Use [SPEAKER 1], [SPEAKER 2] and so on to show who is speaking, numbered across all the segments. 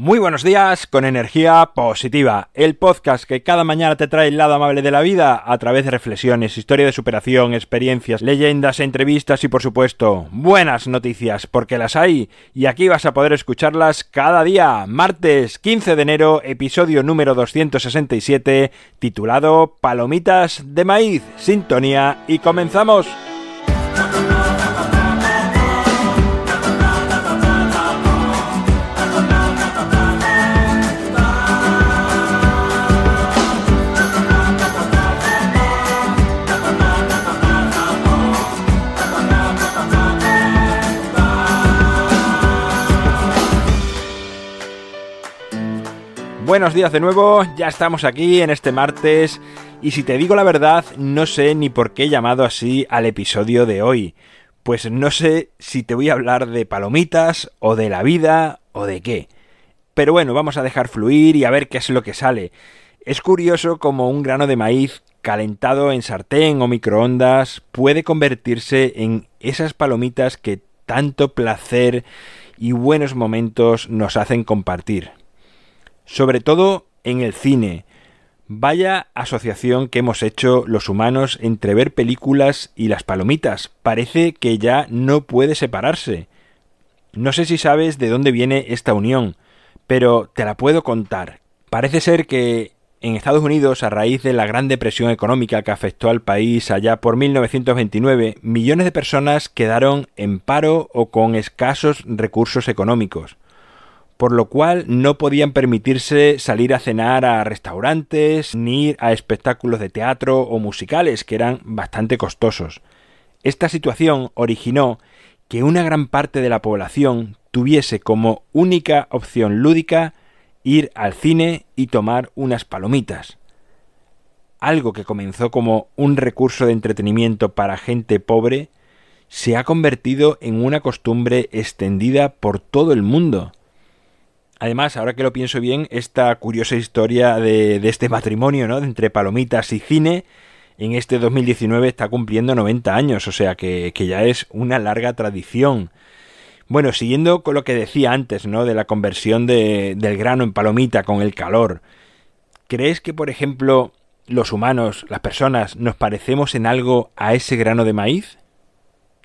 [SPEAKER 1] Muy buenos días con energía positiva, el podcast que cada mañana te trae el lado amable de la vida a través de reflexiones, historia de superación, experiencias, leyendas, entrevistas y por supuesto buenas noticias porque las hay y aquí vas a poder escucharlas cada día. Martes 15 de enero, episodio número 267 titulado Palomitas de Maíz, Sintonía y comenzamos. buenos días de nuevo, ya estamos aquí en este martes y si te digo la verdad no sé ni por qué he llamado así al episodio de hoy, pues no sé si te voy a hablar de palomitas o de la vida o de qué. Pero bueno, vamos a dejar fluir y a ver qué es lo que sale. Es curioso como un grano de maíz calentado en sartén o microondas puede convertirse en esas palomitas que tanto placer y buenos momentos nos hacen compartir sobre todo en el cine. Vaya asociación que hemos hecho los humanos entre ver películas y las palomitas. Parece que ya no puede separarse. No sé si sabes de dónde viene esta unión, pero te la puedo contar. Parece ser que en Estados Unidos, a raíz de la gran depresión económica que afectó al país allá por 1929, millones de personas quedaron en paro o con escasos recursos económicos por lo cual no podían permitirse salir a cenar a restaurantes ni ir a espectáculos de teatro o musicales, que eran bastante costosos. Esta situación originó que una gran parte de la población tuviese como única opción lúdica ir al cine y tomar unas palomitas. Algo que comenzó como un recurso de entretenimiento para gente pobre se ha convertido en una costumbre extendida por todo el mundo. Además, ahora que lo pienso bien, esta curiosa historia de, este matrimonio, ¿no? Entre palomitas y cine, en este 2019 está cumpliendo 90 años, o sea que, ya es una larga tradición. Bueno, siguiendo con lo que decía antes, ¿no? De la conversión del grano en palomita con el calor. ¿Crees que, por ejemplo, los humanos, las personas, nos parecemos en algo a ese grano de maíz?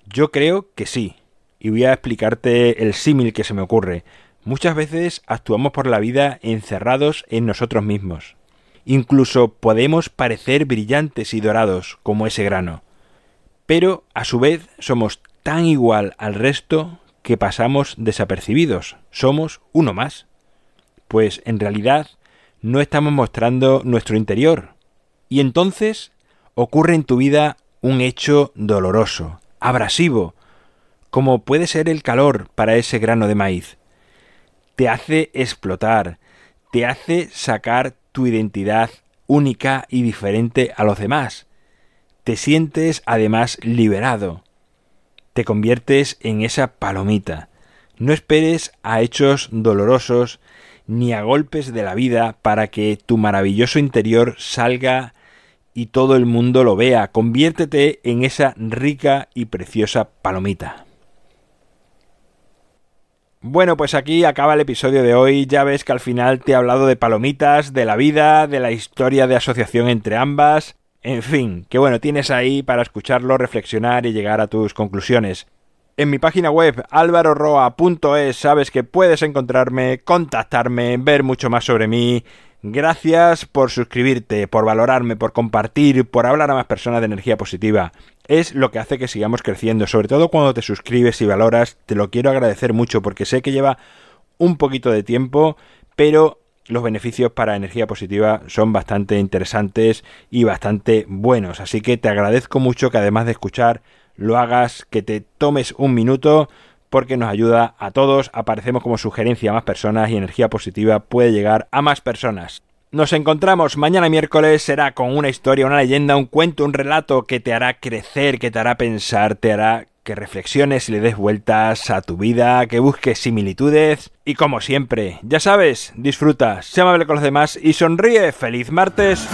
[SPEAKER 1] Yo creo que sí. Y voy a explicarte el símil que se me ocurre. Muchas veces actuamos por la vida encerrados en nosotros mismos. Incluso podemos parecer brillantes y dorados como ese grano. Pero a su vez somos tan igual al resto que pasamos desapercibidos. Somos uno más. Pues en realidad no estamos mostrando nuestro interior. Y entonces ocurre en tu vida un hecho doloroso, abrasivo, como puede ser el calor para ese grano de maíz te hace explotar, te hace sacar tu identidad única y diferente a los demás. Te sientes además liberado. Te conviertes en esa palomita. No esperes a hechos dolorosos ni a golpes de la vida para que tu maravilloso interior salga y todo el mundo lo vea. Conviértete en esa rica y preciosa palomita. Bueno, pues aquí acaba el episodio de hoy. Ya ves que al final te he hablado de palomitas, de la vida, de la historia de asociación entre ambas. En fin, que bueno, tienes ahí para escucharlo, reflexionar y llegar a tus conclusiones. En mi página web alvaroroa.es sabes que puedes encontrarme, contactarme, ver mucho más sobre mí Gracias por suscribirte, por valorarme, por compartir, por hablar a más personas de energía positiva. Es lo que hace que sigamos creciendo, sobre todo cuando te suscribes y valoras. Te lo quiero agradecer mucho porque sé que lleva un poquito de tiempo, pero los beneficios para energía positiva son bastante interesantes y bastante buenos. Así que te agradezco mucho que además de escuchar, lo hagas, que te tomes un minuto porque nos ayuda a todos, aparecemos como sugerencia a más personas y energía positiva puede llegar a más personas. Nos encontramos mañana miércoles, será con una historia, una leyenda, un cuento, un relato que te hará crecer, que te hará pensar, te hará que reflexiones y le des vueltas a tu vida, que busques similitudes y como siempre, ya sabes, disfruta, sé amable con los demás y sonríe. ¡Feliz martes!